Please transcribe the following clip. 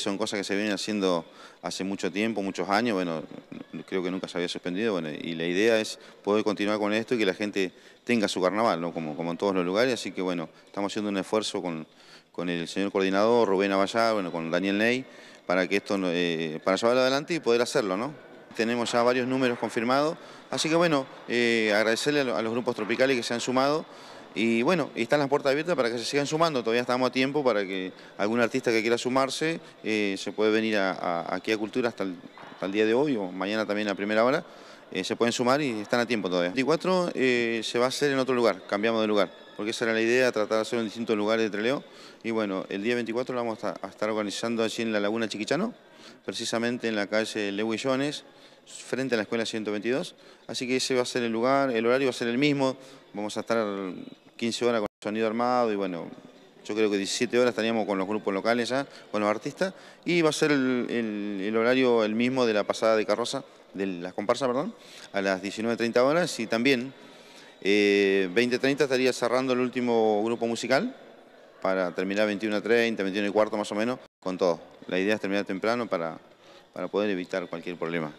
son cosas que se vienen haciendo hace mucho tiempo, muchos años, bueno, creo que nunca se había suspendido, y la idea es poder continuar con esto y que la gente tenga su carnaval, ¿no? como, en todos los lugares, así que bueno, estamos haciendo un esfuerzo con, con el señor coordinador, Rubén Abayá, bueno, con Daniel Ney, para que esto, eh, para llevarlo adelante y poder hacerlo, ¿no? Tenemos ya varios números confirmados, así que bueno, eh, agradecerle a los grupos tropicales que se han sumado, y bueno, están las puertas abiertas para que se sigan sumando, todavía estamos a tiempo para que algún artista que quiera sumarse eh, se puede venir aquí a Cultura hasta el, día de hoy o mañana también a primera hora, eh, se pueden sumar y están a tiempo todavía. 24 eh, se va a hacer en otro lugar, cambiamos de lugar porque esa era la idea, tratar de hacerlo en distintos lugares de Treleo. Y bueno, el día 24 lo vamos a estar organizando allí en la Laguna Chiquichano, precisamente en la calle Lehuillones, frente a la Escuela 122. Así que ese va a ser el lugar, el horario va a ser el mismo, vamos a estar 15 horas con el sonido armado y bueno, yo creo que 17 horas estaríamos con los grupos locales ya, con los artistas, y va a ser el, el horario el mismo de la pasada de carroza, de las comparsas, perdón, a las 19.30 horas y también 20.30 eh, estaría cerrando el último grupo musical para terminar 21.30, 21 y cuarto más o menos, con todo. La idea es terminar temprano para poder evitar cualquier problema.